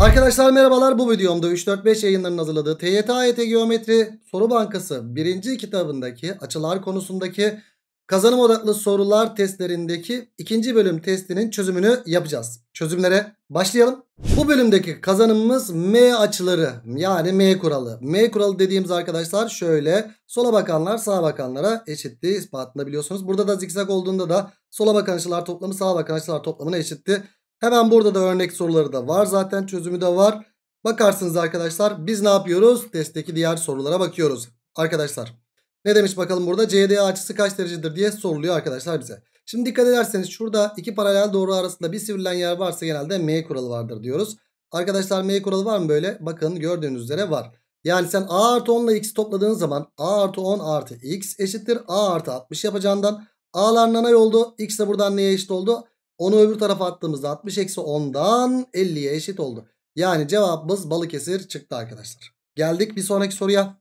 Arkadaşlar merhabalar bu videomda 3-4-5 yayınların hazırladığı TYT AYT Geometri Soru Bankası 1. kitabındaki açılar konusundaki kazanım odaklı sorular testlerindeki 2. bölüm testinin çözümünü yapacağız. Çözümlere başlayalım. Bu bölümdeki kazanımımız M açıları yani M kuralı. M kuralı dediğimiz arkadaşlar şöyle sola bakanlar sağa bakanlara eşitliği ispatında biliyorsunuz. Burada da zikzak olduğunda da sola bakan açılar toplamı sağa bakan açılar toplamına eşitti. Hemen burada da örnek soruları da var. Zaten çözümü de var. Bakarsınız arkadaşlar biz ne yapıyoruz? Testteki diğer sorulara bakıyoruz. Arkadaşlar ne demiş bakalım burada? CDA açısı kaç derecedir diye soruluyor arkadaşlar bize. Şimdi dikkat ederseniz şurada iki paralel doğru arasında bir sivrilen yer varsa genelde M kuralı vardır diyoruz. Arkadaşlar M kuralı var mı böyle? Bakın gördüğünüz üzere var. Yani sen A artı 10 ile X topladığın zaman A artı 10 artı X eşittir. A artı 60 yapacağından A'lar nanay oldu. X de buradan neye eşit oldu? Onu öbür tarafa attığımızda 60 eksi 10'dan 50'ye eşit oldu. Yani cevabımız Balıkesir çıktı arkadaşlar. Geldik bir sonraki soruya.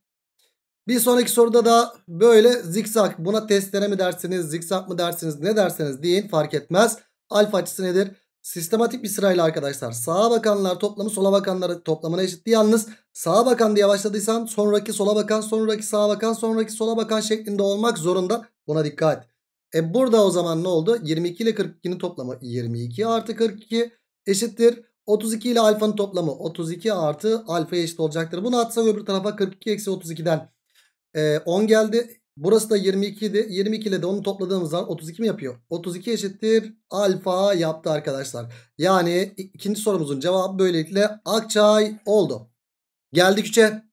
Bir sonraki soruda da böyle zikzak buna testere mi dersiniz zikzak mı dersiniz ne derseniz deyin fark etmez. Alfa açısı nedir? Sistematik bir sırayla arkadaşlar sağa bakanlar toplamı sola bakanları toplamına eşitti. Yalnız sağa bakan diye başladıysan sonraki sola bakan sonraki sağa bakan sonraki sola bakan şeklinde olmak zorunda. Buna dikkat. E burada o zaman ne oldu? 22 ile 42'nin toplamı 22 artı 42 eşittir. 32 ile alfanın toplamı 32 artı alfa eşit olacaktır. Bunu atsak öbür tarafa 42 eksi 32'den e, 10 geldi. Burası da 22'di. 22 ile de onu topladığımız zaman 32 mi yapıyor? 32 eşittir alfa yaptı arkadaşlar. Yani ikinci sorumuzun cevabı böylelikle Akçay oldu. Geldik 3'e.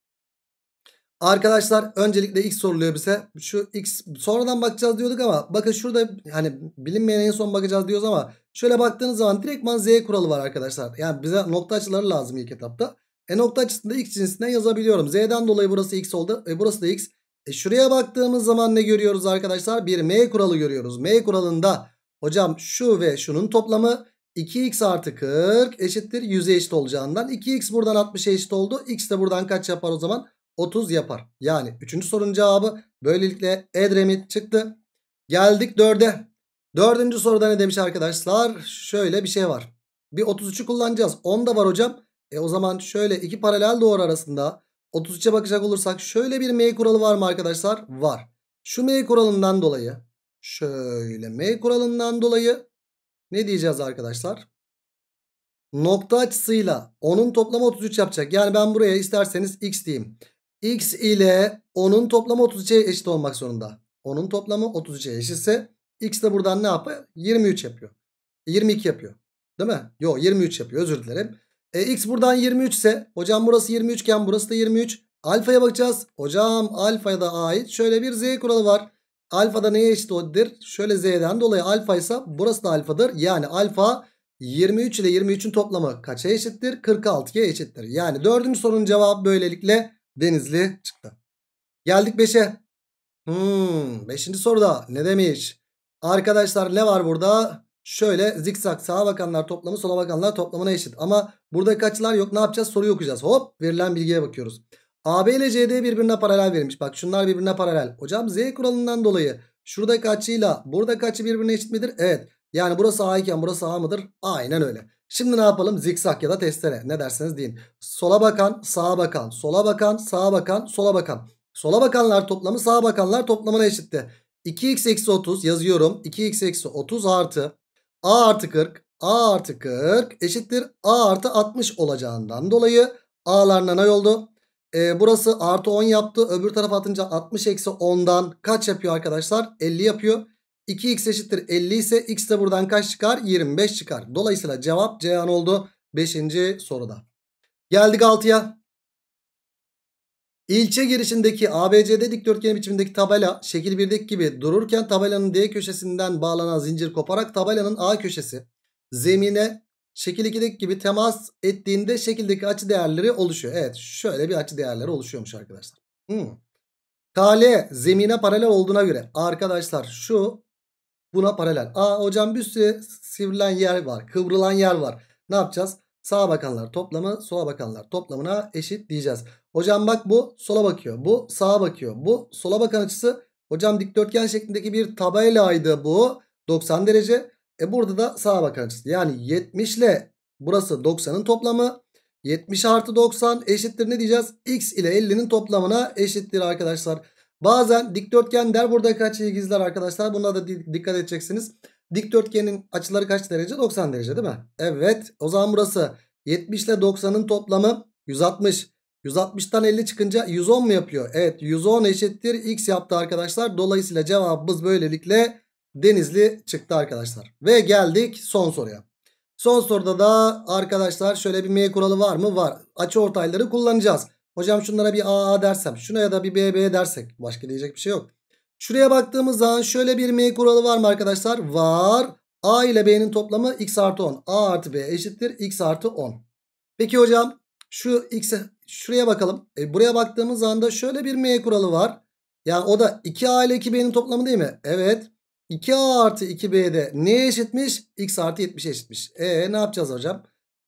Arkadaşlar öncelikle x soruluyor bize. Şu x sonradan bakacağız diyorduk ama bakın şurada hani bilinmeyen en son bakacağız diyoruz ama şöyle baktığınız zaman direktman z kuralı var arkadaşlar. Yani bize nokta açıları lazım ilk etapta. E nokta açısında x cinsinden yazabiliyorum. Z'den dolayı burası x oldu. E burası da x. E şuraya baktığımız zaman ne görüyoruz arkadaşlar? Bir m kuralı görüyoruz. M kuralında hocam şu ve şunun toplamı 2x artı 40 eşittir 100'e eşit olacağından. 2x buradan 60'a eşit oldu. X de buradan kaç yapar o zaman? 30 yapar. Yani 3. sorunun cevabı böylelikle Edremit çıktı. Geldik 4'e. 4. soruda ne demiş arkadaşlar? Şöyle bir şey var. Bir 33'ü kullanacağız. 10 da var hocam. E o zaman şöyle iki paralel doğru arasında 33'e bakacak olursak şöyle bir M kuralı var mı arkadaşlar? Var. Şu M kuralından dolayı şöyle M kuralından dolayı ne diyeceğiz arkadaşlar? Nokta açısıyla onun toplamı 33 yapacak. Yani ben buraya isterseniz x diyeyim x ile onun toplamı 32'ye eşit olmak zorunda. Onun toplamı 32'ye eşitse x de buradan ne yapıyor? 23 yapıyor. 22 e, yapıyor. Değil mi? Yok 23 yapıyor özür dilerim. E, x buradan 23 ise hocam burası 23 iken burası da 23. Alfaya bakacağız. Hocam alfaya da ait şöyle bir z kuralı var. Alfa da neye eşit olabilir? Şöyle z'den dolayı alfa ise burası da alfadır. Yani alfa 23 ile 23'ün toplamı kaça eşittir? 46'ya eşittir. Yani dördüncü sorunun cevabı böylelikle Denizli çıktı. Geldik 5'e. Hmm, 5. soruda ne demiş? Arkadaşlar ne var burada? Şöyle zikzak sağa bakanlar toplamı sola bakanlar toplamına eşit. Ama burada kaçlar yok ne yapacağız soruyu okuyacağız. Hop verilen bilgiye bakıyoruz. AB ile CD birbirine paralel verilmiş. Bak şunlar birbirine paralel. Hocam Z kuralından dolayı şurada kaçıyla burada kaçı birbirine eşit midir? Evet. Yani burası A iken burası A mıdır? Aynen öyle. Şimdi ne yapalım? Zikzak ya da testere ne derseniz deyin. Sola bakan, sağa bakan, sola bakan, sağa bakan, sola bakan. Sola bakanlar toplamı sağa bakanlar toplamına eşitti. 2x eksi 30 yazıyorum. 2x eksi 30 artı a artı 40. a artı 40 eşittir a artı 60 olacağından dolayı a'larından ne oldu. Ee, burası artı 10 yaptı. Öbür tarafa atınca 60 eksi 10'dan kaç yapıyor arkadaşlar? 50 yapıyor. 2x eşittir 50 ise x de buradan kaç çıkar? 25 çıkar. Dolayısıyla cevap Ceyhan oldu 5. soruda. Geldik 6'ya. İlçe girişindeki ABCD dikdörtgen biçimindeki tabela şekil 1'deki gibi dururken tabelanın D köşesinden bağlanan zincir koparak tabelanın A köşesi zemine şekil 2'deki gibi temas ettiğinde şekildeki açı değerleri oluşuyor. Evet şöyle bir açı değerleri oluşuyormuş arkadaşlar. Hmm. KL zemine paralel olduğuna göre arkadaşlar şu Buna paralel. Aa hocam bir sürü sivrilen yer var. Kıvrılan yer var. Ne yapacağız? Sağa bakanlar toplamı sola bakanlar toplamına eşit diyeceğiz. Hocam bak bu sola bakıyor. Bu sağa bakıyor. Bu sola bakan açısı. Hocam dikdörtgen şeklindeki bir tabelaydı bu. 90 derece. E burada da sağa bakan açısı. Yani 70 ile burası 90'ın toplamı. 70 artı 90 eşittir ne diyeceğiz? X ile 50'nin toplamına eşittir arkadaşlar. Bazen dikdörtgen der buradaki açıyı gizler arkadaşlar. Buna da dikkat edeceksiniz. Dikdörtgenin açıları kaç derece? 90 derece değil mi? Evet. O zaman burası 70 ile 90'ın toplamı 160. 160'tan 50 çıkınca 110 mu yapıyor? Evet 110 eşittir x yaptı arkadaşlar. Dolayısıyla cevabımız böylelikle Denizli çıktı arkadaşlar. Ve geldik son soruya. Son soruda da arkadaşlar şöyle bir M kuralı var mı? Var. Açı ortayları kullanacağız. Hocam şunlara bir AA dersem. Şuna ya da bir BB dersek. Başka diyecek bir şey yok. Şuraya baktığımız zaman şöyle bir M kuralı var mı arkadaşlar? Var. A ile B'nin toplamı x artı 10. A artı B eşittir x artı 10. Peki hocam şu x'e şuraya bakalım. E, buraya baktığımız anda şöyle bir M kuralı var. Yani o da 2A ile 2B'nin toplamı değil mi? Evet. 2A artı 2B'de neye eşitmiş? X artı 70'e eşitmiş. E ne yapacağız hocam?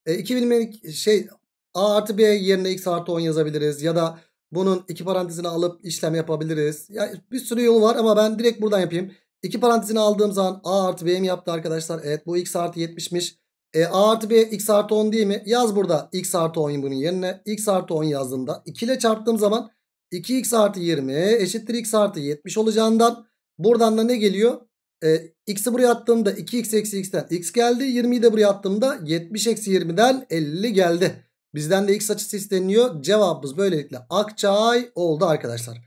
E, 2 bilmedik şey A artı B yerine x artı 10 yazabiliriz. Ya da bunun iki parantezini alıp işlem yapabiliriz. Yani bir sürü yolu var ama ben direkt buradan yapayım. İki parantezini aldığım zaman A artı B mi yaptı arkadaşlar? Evet bu x artı 70'miş. E, A artı B x artı 10 değil mi? Yaz burada x artı 10 bunun yerine. x artı 10 yazdığımda 2 ile çarptığım zaman 2x artı 20 eşittir x artı 70 olacağından buradan da ne geliyor? E, x'i buraya attığımda 2x eksi x'ten x geldi. 20'yi de buraya attığımda 70 eksi 20'den 50 geldi. Bizden de x açısı isteniyor. Cevabımız böylelikle Akçay oldu arkadaşlar.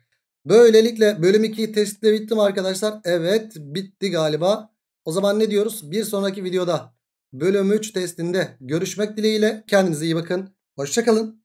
Böylelikle bölüm 2'yi testle bittim arkadaşlar. Evet bitti galiba. O zaman ne diyoruz? Bir sonraki videoda bölüm 3 testinde görüşmek dileğiyle. Kendinize iyi bakın. Hoşçakalın.